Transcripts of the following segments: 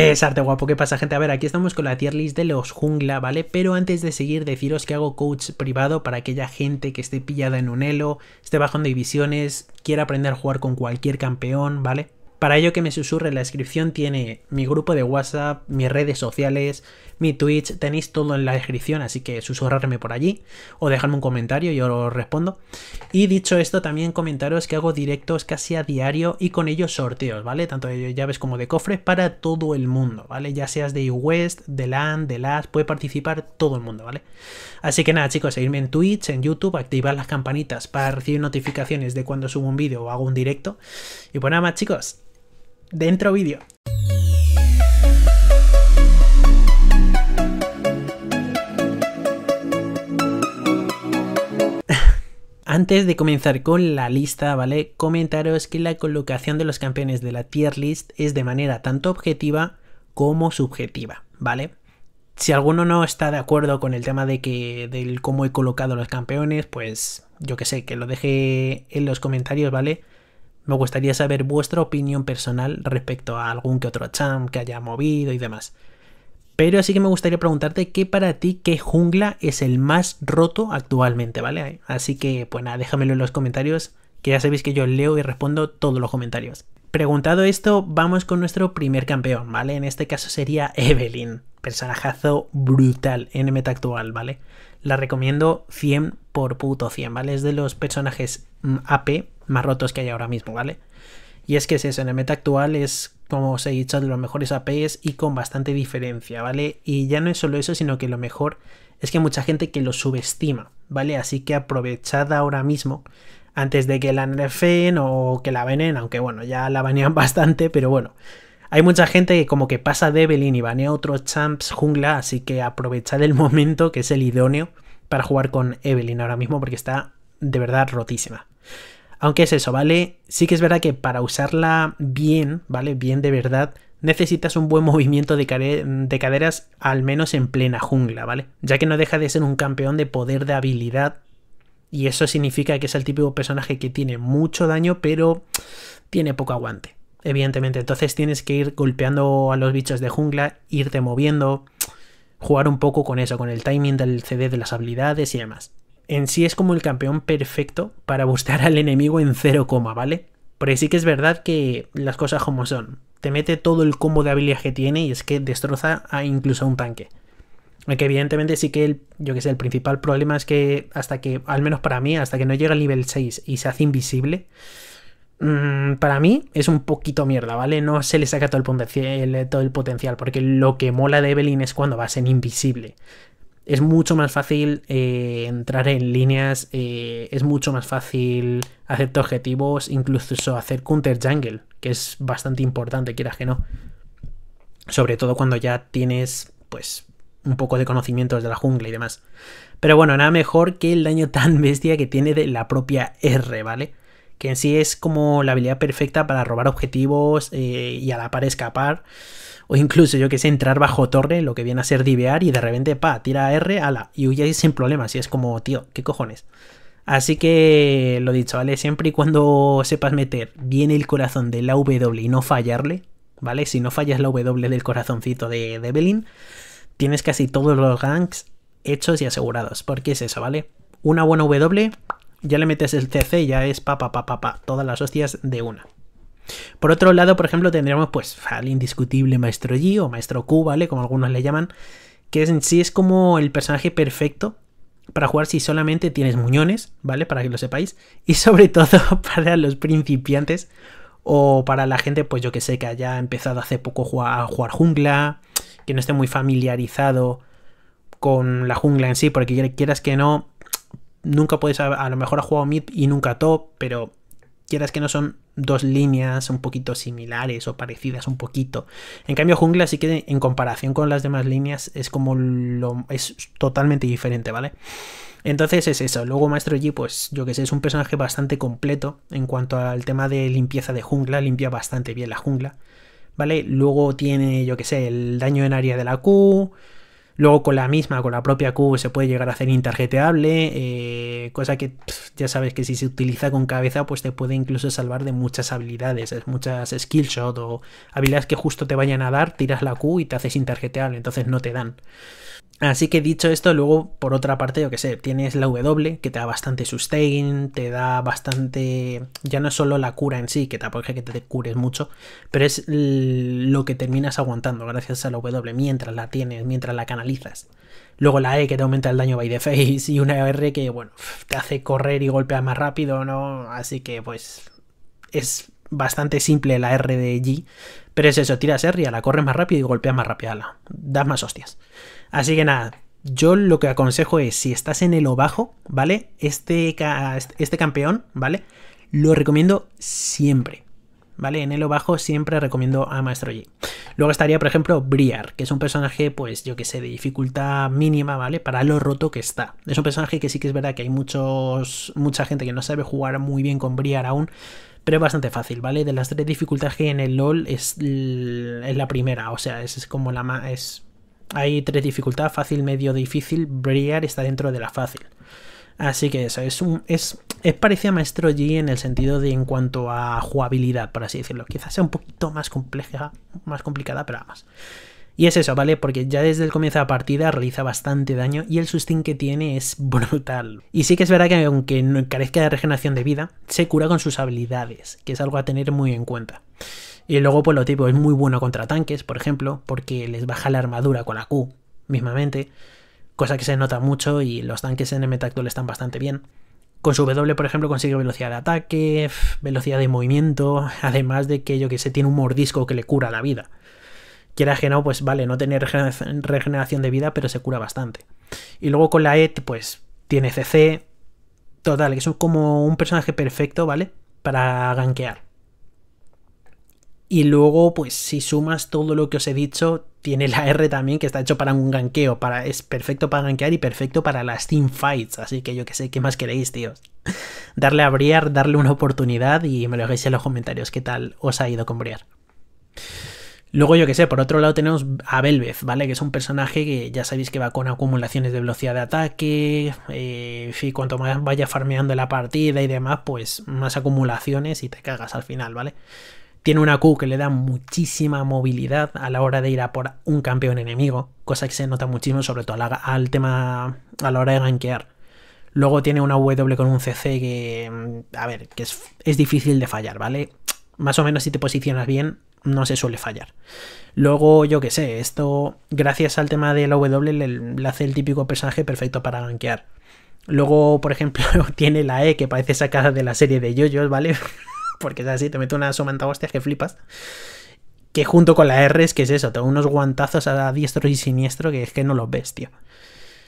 Es arte guapo, ¿qué pasa gente? A ver, aquí estamos con la tier list de los jungla, ¿vale? Pero antes de seguir, deciros que hago coach privado para aquella gente que esté pillada en un elo, esté bajando divisiones, quiera aprender a jugar con cualquier campeón, ¿vale? Para ello que me susurre en la descripción tiene mi grupo de WhatsApp, mis redes sociales, mi Twitch, tenéis todo en la descripción, así que susurrarme por allí o dejarme un comentario, yo os respondo. Y dicho esto, también comentaros que hago directos casi a diario y con ellos sorteos, ¿vale? Tanto de eh, llaves como de cofres para todo el mundo, ¿vale? Ya seas de West, de LAN, de LAS, puede participar todo el mundo, ¿vale? Así que nada, chicos, seguirme en Twitch, en YouTube, activar las campanitas para recibir notificaciones de cuando subo un vídeo o hago un directo. Y pues nada más, chicos, dentro vídeo. Antes de comenzar con la lista, ¿vale? Comentaros que la colocación de los campeones de la tier list es de manera tanto objetiva como subjetiva, ¿vale? Si alguno no está de acuerdo con el tema de que del cómo he colocado los campeones, pues yo que sé, que lo deje en los comentarios, ¿vale? Me gustaría saber vuestra opinión personal respecto a algún que otro champ que haya movido y demás. Pero así que me gustaría preguntarte qué para ti, qué jungla es el más roto actualmente, ¿vale? Así que, pues nada, déjamelo en los comentarios, que ya sabéis que yo leo y respondo todos los comentarios. Preguntado esto, vamos con nuestro primer campeón, ¿vale? En este caso sería Evelyn, personajazo brutal en meta actual, ¿vale? La recomiendo 100 por puto 100, ¿vale? Es de los personajes mm, AP más rotos que hay ahora mismo, ¿vale? Y es que es eso, en el meta actual es, como os he dicho, de los mejores APs y con bastante diferencia, ¿vale? Y ya no es solo eso, sino que lo mejor es que hay mucha gente que lo subestima, ¿vale? Así que aprovechad ahora mismo antes de que la nerfeen o que la venen, aunque bueno, ya la banean bastante, pero bueno. Hay mucha gente que como que pasa de Evelyn y banea otros champs jungla, así que aprovechad el momento que es el idóneo para jugar con Evelyn ahora mismo porque está de verdad rotísima. Aunque es eso, ¿vale? Sí que es verdad que para usarla bien, ¿vale? Bien de verdad, necesitas un buen movimiento de, de, caderas al menos en plena jungla, ¿vale? Ya que no deja de ser un campeón de poder de habilidad y eso significa que es el típico personaje que tiene mucho daño pero tiene poco aguante, evidentemente. Entonces tienes que ir golpeando a los bichos de jungla, irte moviendo, jugar un poco con eso, con el timing del CD de las habilidades y demás en sí es como el campeón perfecto para buscar al enemigo en 0, ¿vale? Pero sí que es verdad que las cosas como son. Te mete todo el combo de habilidad que tiene y es que destroza a incluso a un tanque. Que evidentemente sí que el, yo que sé, el principal problema es que hasta que, al menos para mí, hasta que no llega al nivel 6 y se hace invisible, mm, para mí es un poquito mierda, ¿vale? No se le saca todo el, todo el potencial, porque lo que mola de Evelyn es cuando va a ser invisible es mucho más fácil eh, entrar en líneas, eh, es mucho más fácil hacer objetivos, incluso hacer counter jungle, que es bastante importante, quieras que no. Sobre todo cuando ya tienes, pues, un poco de conocimientos de la jungla y demás. Pero bueno, nada mejor que el daño tan bestia que tiene de la propia R, ¿vale? Que en sí es como la habilidad perfecta para robar objetivos eh, y a la par escapar. O incluso, yo que sé, entrar bajo torre, lo que viene a ser divear y de repente, pa, tira R, ala, y huyes sin problemas. Y es como, tío, ¿qué cojones? Así que lo dicho, ¿vale? Siempre y cuando sepas meter bien el corazón de la W y no fallarle, ¿vale? Si no fallas la W del corazoncito de, de tienes casi todos los ganks hechos y asegurados. Porque es eso, ¿vale? Una buena W, ya le metes el CC y ya es pa pa pa pa pa, todas las hostias de una. Por otro lado, por ejemplo, tendríamos pues al indiscutible Maestro Yi o Maestro Q, ¿vale? Como algunos le llaman, que en sí es como el personaje perfecto para jugar si solamente tienes muñones, ¿vale? Para que lo sepáis. Y sobre todo para los principiantes o para la gente, pues yo que sé, que haya empezado hace poco a jugar jungla, que no esté muy familiarizado con la jungla en sí, porque quieras que no, nunca puedes, a, a lo mejor ha jugado mid y nunca top, pero quieras que no son dos líneas un poquito similares o parecidas un poquito. En cambio, jungla sí que en comparación con las demás líneas es como lo es totalmente diferente, ¿vale? Entonces es eso. Luego Maestro Yi, pues yo que sé, es un personaje bastante completo en cuanto al tema de limpieza de jungla, limpia bastante bien la jungla, ¿vale? Luego tiene, yo que sé, el daño en área de la Q, Luego con la misma, con la propia Q, se puede llegar a hacer interjeteable, eh, cosa que ya sabes que si se utiliza con cabeza, pues te puede incluso salvar de muchas habilidades, muchas skillshot o habilidades que justo te vayan a dar, tiras la Q y te haces interjeteable, entonces no te dan. Así que dicho esto, luego por otra parte, yo que sé, tienes la W que te da bastante sustain, te da bastante, ya no es solo la cura en sí, que tampoco es que te cures mucho, pero es lo que terminas aguantando gracias a la W mientras la tienes, mientras la canalizas Luego la E que te aumenta el daño by the face y una R que, bueno, te hace correr y golpear más rápido, ¿no? Así que pues es bastante simple la R de G, pero es eso, tiras R y a la corre más rápido y golpea más rápido, la, das más hostias. Así que nada, yo lo que aconsejo es, si estás en el o bajo, ¿vale? Este, este campeón, ¿vale? Lo recomiendo siempre. ¿vale? En o bajo siempre recomiendo a Maestro Yi. Luego estaría, por ejemplo, Briar, que es un personaje, pues yo que sé, de dificultad mínima, ¿vale? Para lo roto que está. Es un personaje que sí que es verdad que hay muchos, mucha gente que no sabe jugar muy bien con Briar aún, pero es bastante fácil, ¿vale? De las tres dificultades que hay en el LoL es, la primera, o sea, es, como la más... hay tres dificultades, fácil, medio, difícil, Briar está dentro de la fácil. Así que eso, es, un, es, es parecido a Maestro G en el sentido de en cuanto a jugabilidad, por así decirlo. Quizás sea un poquito más compleja, más complicada, pero más. Y es eso, ¿vale? Porque ya desde el comienzo de la partida realiza bastante daño y el sustain que tiene es brutal. Y sí que es verdad que aunque no carezca de regeneración de vida, se cura con sus habilidades, que es algo a tener muy en cuenta. Y luego, pues lo tipo, es muy bueno contra tanques, por ejemplo, porque les baja la armadura con la Q, mismamente cosa que se nota mucho y los tanques en m actual están bastante bien. Con su W, por ejemplo, consigue velocidad de ataque, velocidad de movimiento, además de que yo que sé, tiene un mordisco que le cura la vida. Quiera que no, pues vale, no tiene regeneración de vida, pero se cura bastante. Y luego con la et pues tiene CC, total, que es como un personaje perfecto, ¿vale? Para gankear. Y luego, pues si sumas todo lo que os he dicho, tiene la R también que está hecho para un ganqueo. Para, es perfecto para ganquear y perfecto para las team fights. Así que yo que sé, ¿qué más queréis, tíos? Darle a Briar, darle una oportunidad y me lo dejéis en los comentarios qué tal os ha ido con Briar. Luego, yo que sé, por otro lado tenemos a Belvez, ¿vale? Que es un personaje que ya sabéis que va con acumulaciones de velocidad de ataque. Eh, en y cuanto más vaya farmeando la partida y demás, pues más acumulaciones y te cagas al final, ¿vale? Tiene una Q que le da muchísima movilidad a la hora de ir a por un campeón enemigo, cosa que se nota muchísimo, sobre todo al tema a la hora de gankear. Luego tiene una W con un CC que, mm, a ver, que es, difícil de fallar, ¿vale? Más o menos si te posicionas bien, no se suele fallar. Luego, yo qué sé, esto, gracias al tema de la W, le, hace el típico personaje perfecto para gankear. Luego, por ejemplo, tiene la E que parece sacada de la serie de yoyos, ¿vale? porque es así, te mete una somanta hostias que flipas. Que junto con la R es que es eso, tengo unos guantazos a diestro y siniestro que es que no los ves, tío.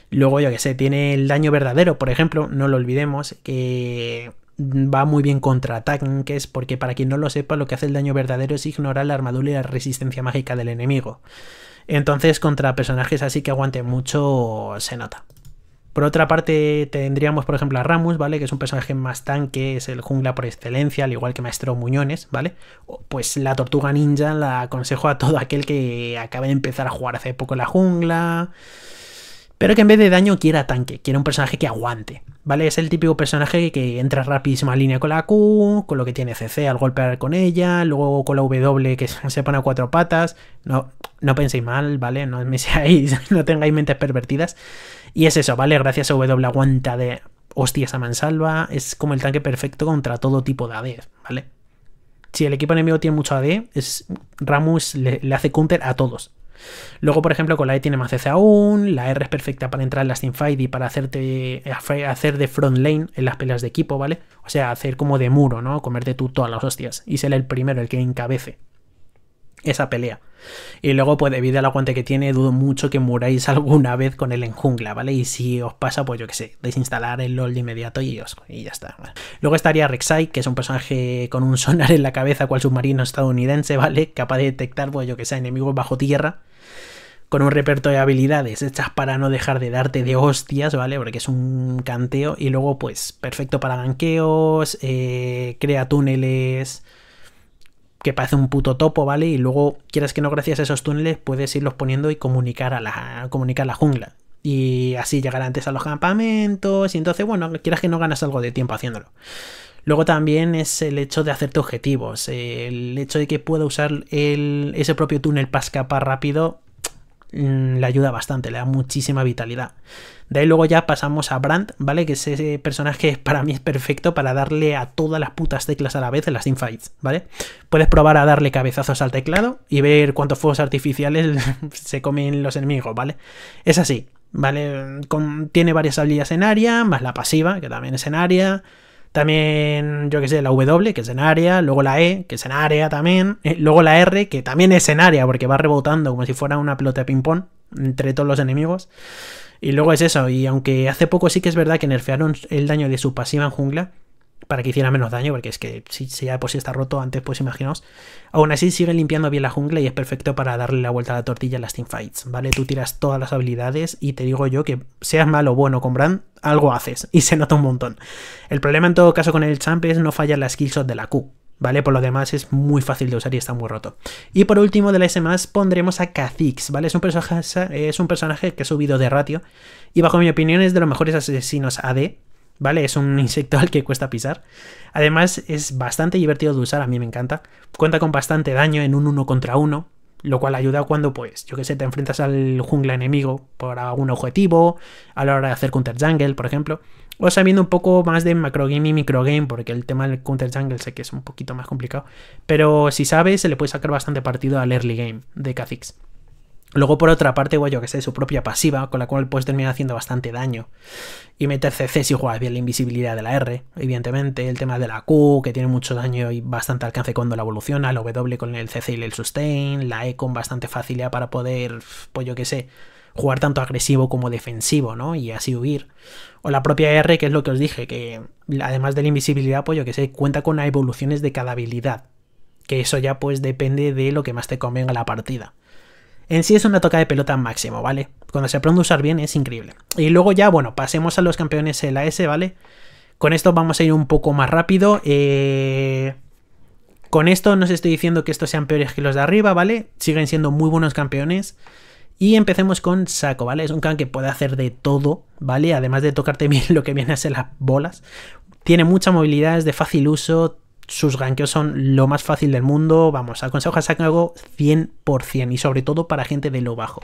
Luego, yo que sé, tiene el daño verdadero, por ejemplo, no lo olvidemos, que va muy bien contra tanques, porque para quien no lo sepa, lo que hace el daño verdadero es ignorar la armadura y la resistencia mágica del enemigo. Entonces, contra personajes así que aguanten mucho, se nota. Por otra parte, tendríamos, por ejemplo, a Ramus, ¿vale? Que es un personaje más tanque, es el jungla por excelencia, al igual que Maestro Muñones, ¿vale? Pues la tortuga ninja la aconsejo a todo aquel que acabe de empezar a jugar hace poco la jungla. Pero que en vez de daño quiera tanque, quiere un personaje que aguante, ¿vale? Es el típico personaje que entra rapidísima línea con la Q, con lo que tiene CC al golpear con ella, luego con la W que se pone a cuatro patas. No, no penséis mal, ¿vale? No me seáis, no tengáis mentes pervertidas. Y es eso, ¿vale? Gracias a W aguanta de hostias a mansalva. Es como el tanque perfecto contra todo tipo de AD, ¿vale? Si el equipo enemigo tiene mucho AD, es, Ramus le, hace counter a todos. Luego, por ejemplo, con la E tiene más CC aún, la R es perfecta para entrar en las teamfight y para hacerte eh, hacer de front lane en las peleas de equipo, ¿vale? O sea, hacer como de muro, ¿no? Comerte tú todas las hostias y ser el primero, el que encabece esa pelea. Y luego, pues debido la aguante que tiene, dudo mucho que muráis alguna vez con él en jungla, ¿vale? Y si os pasa, pues yo que sé, desinstalar el LOL de inmediato y, os, y ya está. Luego estaría Rek'Sai, que es un personaje con un sonar en la cabeza, cual submarino estadounidense, ¿vale? Capaz de detectar, pues yo que sé, enemigos bajo tierra. Con un reperto de habilidades hechas para no dejar de darte de hostias, ¿vale? Porque es un canteo. Y luego, pues, perfecto para ganqueos, eh, crea túneles, que parece un puto topo, ¿vale? Y luego, quieras que no, gracias a esos túneles puedes irlos poniendo y comunicar a la, comunicar la jungla. Y así llegar antes a los campamentos. Y entonces, bueno, quieras que no ganas algo de tiempo haciéndolo. Luego también es el hecho de hacerte objetivos. El hecho de que pueda usar ese propio túnel para escapar rápido Mm, le ayuda bastante, le da muchísima vitalidad. De ahí luego ya pasamos a Brand, ¿vale? Que es ese personaje para mí es perfecto para darle a todas las putas teclas a la vez en las teamfights ¿vale? Puedes probar a darle cabezazos al teclado y ver cuántos fuegos artificiales se comen los enemigos, ¿vale? Es así, ¿vale? tiene varias habilidades en área, más la pasiva, que también es en área. También, yo que sé, la W, que es en área, luego la E, que es en área también, eh, luego la R, que también es en área, porque va rebotando como si fuera una pelota de ping-pong entre todos los enemigos. Y luego es eso, y aunque hace poco sí que es verdad que nerfearon el daño de su pasiva en jungla, para que hiciera menos daño, porque es que si, ya por pues, si está roto antes, pues imaginaos. Aún así sigue limpiando bien la jungla y es perfecto para darle la vuelta a la tortilla en las teamfights, ¿vale? Tú tiras todas las habilidades y te digo yo que seas malo o bueno con Brand, algo haces y se nota un montón. El problema en todo caso con el champ es no fallar las skillshot de la Q, ¿vale? Por lo demás es muy fácil de usar y está muy roto. Y por último de la S+, pondremos a Kha'Zix, ¿vale? Es un, personaje, es un personaje que ha subido de ratio y bajo mi opinión es de los mejores asesinos AD ¿vale? Es un insecto al que cuesta pisar. Además, es bastante divertido de usar, a mí me encanta. Cuenta con bastante daño en un uno contra uno, lo cual ayuda cuando, pues, yo que sé, te enfrentas al jungla enemigo por algún objetivo, a la hora de hacer counter jungle, por ejemplo. O sabiendo un poco más de macro game y micro game, porque el tema del counter jungle sé que es un poquito más complicado. Pero si sabes, se le puede sacar bastante partido al early game de Kha'Zix. Luego, por otra parte, bueno, yo que sé, su propia pasiva, con la cual puedes terminar haciendo bastante daño. Y meter CC si juegas bien la invisibilidad de la R, evidentemente. El tema de la Q, que tiene mucho daño y bastante alcance cuando la evoluciona. La W con el CC y el sustain. La E con bastante facilidad para poder, pues yo que sé, jugar tanto agresivo como defensivo, ¿no? Y así huir. O la propia R, que es lo que os dije, que además de la invisibilidad, pues yo que sé, cuenta con evoluciones de cada habilidad. Que eso ya pues depende de lo que más te convenga la partida. En sí es una toca de pelota máximo, ¿vale? Cuando se aprende a usar bien es increíble. Y luego ya, bueno, pasemos a los campeones LAS, ¿vale? Con esto vamos a ir un poco más rápido. Eh, con esto no os estoy diciendo que estos sean peores que los de arriba, ¿vale? Siguen siendo muy buenos campeones. Y empecemos con Saco, ¿vale? Es un can que puede hacer de todo, ¿vale? Además de tocarte bien lo que viene a ser las bolas. Tiene mucha movilidad, es de fácil uso, sus ganqueos son lo más fácil del mundo, vamos, aconsejo a algo 100% y sobre todo para gente de lo bajo.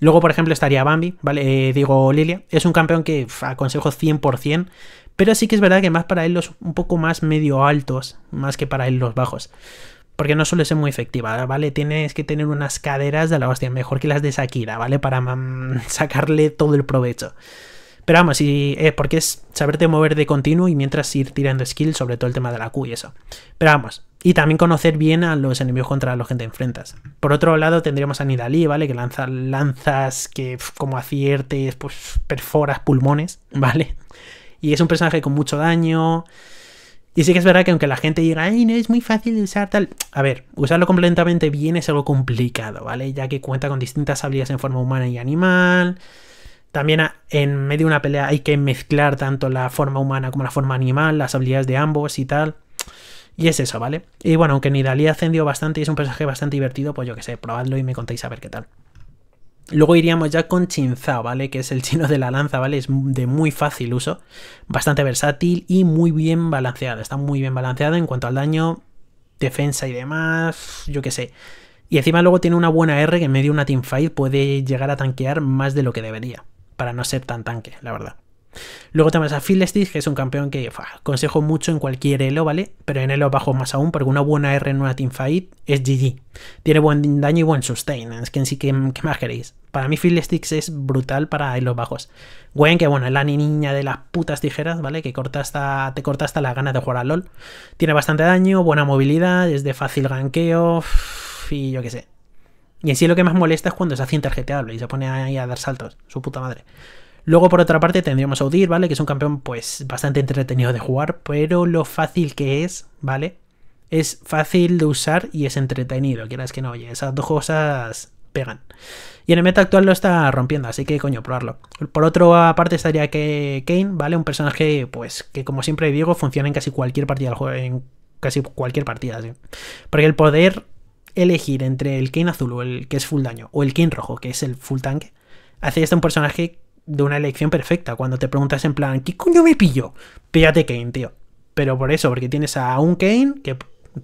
Luego, por ejemplo, estaría Bambi, ¿vale? Eh, digo, Lilia, es un campeón que aconsejo 100%, pero sí que es verdad que más para él los un poco más medio altos, más que para él los bajos. Porque no suele ser muy efectiva, ¿vale? Tienes que tener unas caderas de la hostia, mejor que las de Shakira, ¿vale? Para mm, sacarle todo el provecho. Pero vamos, y, eh, porque es saberte mover de continuo y mientras ir tirando skills, sobre todo el tema de la Q y eso. Pero vamos, y también conocer bien a los enemigos contra los que te enfrentas. Por otro lado, tendríamos a Nidalí, ¿vale? Que lanza lanzas que como aciertes, pues perforas pulmones, ¿vale? Y es un personaje con mucho daño. Y sí que es verdad que aunque la gente diga, ay, no es muy fácil usar tal. A ver, usarlo completamente bien es algo complicado, ¿vale? Ya que cuenta con distintas habilidades en forma humana y animal. También en medio de una pelea hay que mezclar tanto la forma humana como la forma animal, las habilidades de ambos y tal. Y es eso, ¿vale? Y bueno, aunque Nidalee ascendió bastante y es un personaje bastante divertido, pues yo que sé, probadlo y me contáis a ver qué tal. Luego iríamos ya con Chinzao, ¿vale? Que es el chino de la lanza, ¿vale? Es de muy fácil uso, bastante versátil y muy bien balanceada. Está muy bien balanceada en cuanto al daño, defensa y demás, yo qué sé. Y encima luego tiene una buena R que en medio de una teamfight puede llegar a tanquear más de lo que debería para no ser tan tanque, la verdad. Luego tenemos a Phil que es un campeón que consejo aconsejo mucho en cualquier elo, ¿vale? Pero en elo bajo más aún, porque una buena R en una teamfight es GG. Tiene buen daño y buen sustain, es que en sí que, más queréis. Para mí Phil Sticks es brutal para elos bajos. Gwen, que bueno, es la niña de las putas tijeras, ¿vale? Que corta hasta, te corta hasta la gana de jugar a LOL. Tiene bastante daño, buena movilidad, es de fácil ganqueo, y yo qué sé. Y así lo que más molesta es cuando se hace intergeteable y se pone ahí a dar saltos, su puta madre. Luego, por otra parte, tendríamos a ¿vale? Que es un campeón, pues, bastante entretenido de jugar, pero lo fácil que es, ¿vale? Es fácil de usar y es entretenido, quieras que no, oye, esas dos cosas pegan. Y en el meta actual lo está rompiendo, así que coño, probarlo. Por otra parte estaría que Kane, ¿vale? Un personaje, pues, que como siempre digo, funciona en casi cualquier partida del juego, en casi cualquier partida, ¿sí? Porque el poder elegir entre el Kane azul o el que es full daño o el Kane rojo, que es el full tanque, hace este un personaje de una elección perfecta. Cuando te preguntas en plan, ¿qué coño me pillo? Píllate Kane, tío. Pero por eso, porque tienes a un Kane que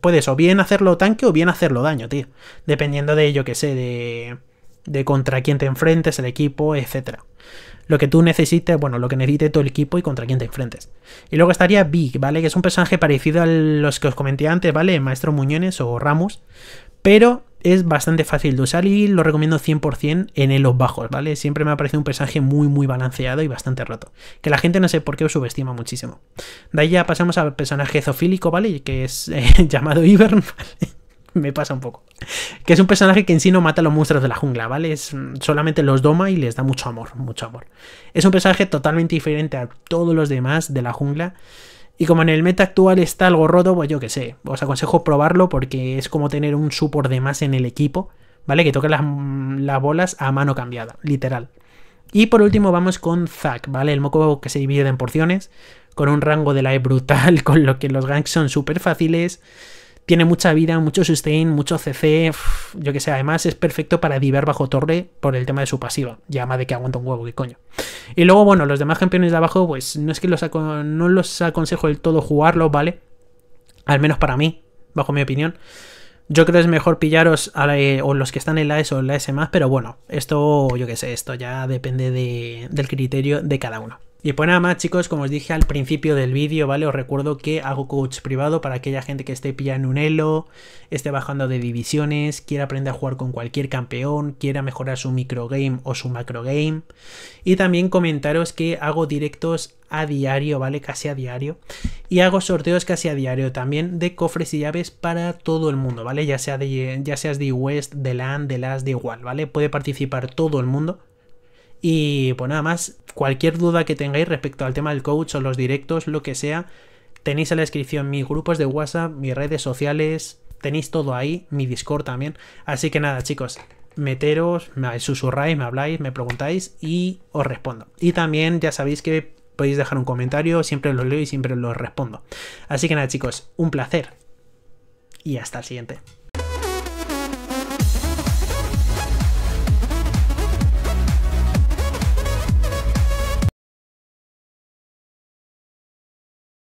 puedes o bien hacerlo tanque o bien hacerlo daño, tío. Dependiendo de, yo que sé, de, de contra quién te enfrentes, el equipo, etcétera lo que tú necesites, bueno, lo que necesite todo el equipo y contra quién te enfrentes. Y luego estaría Big, ¿vale? Que es un personaje parecido a los que os comenté antes, ¿vale? Maestro Muñones o Ramos, pero es bastante fácil de usar y lo recomiendo 100% en elos bajos, ¿vale? Siempre me ha parecido un personaje muy, muy balanceado y bastante roto, que la gente no sé por qué os subestima muchísimo. De ahí ya pasamos al personaje zofílico, ¿vale? Que es eh, llamado Ivern, me pasa un poco. Que es un personaje que en sí no mata a los monstruos de la jungla, ¿vale? Es, mm, solamente los doma y les da mucho amor, mucho amor. Es un personaje totalmente diferente a todos los demás de la jungla. Y como en el meta actual está algo roto, pues yo qué sé, os aconsejo probarlo porque es como tener un support de más en el equipo, ¿vale? Que toque las, mm, bolas a mano cambiada, literal. Y por último vamos con Zack, ¿vale? El moco que se divide en porciones, con un rango de la E brutal, con lo que los ganks son súper fáciles tiene mucha vida, mucho sustain, mucho CC, yo que sé, además es perfecto para diver bajo torre por el tema de su pasiva, llama de que aguanta un huevo, qué coño. Y luego, bueno, los demás campeones de abajo, pues no es que los no los aconsejo del todo jugarlos, ¿vale? Al menos para mí, bajo mi opinión. Yo creo que es mejor pillaros a eh, o los que están en la S o en la S más, pero bueno, esto, yo que sé, esto ya depende del criterio de cada uno. Y pues nada más chicos, como os dije al principio del vídeo, ¿vale? Os recuerdo que hago coach privado para aquella gente que esté pillando un elo, esté bajando de divisiones, quiera aprender a jugar con cualquier campeón, quiera mejorar su microgame o su macrogame. Y también comentaros que hago directos a diario, ¿vale? Casi a diario. Y hago sorteos casi a diario también de cofres y llaves para todo el mundo, ¿vale? Ya sea de, ya seas de West, de LAN, de LAS, de igual, ¿vale? Puede participar todo el mundo. Y pues nada más, cualquier duda que tengáis respecto al tema del coach o los directos, lo que sea, tenéis en la descripción mis grupos de WhatsApp, mis redes sociales, tenéis todo ahí, mi Discord también. Así que nada, chicos, meteros, me susurráis, me habláis, me preguntáis y os respondo. Y también ya sabéis que podéis dejar un comentario, siempre los leo y siempre lo respondo. Así que nada, chicos, un placer. Y hasta el siguiente.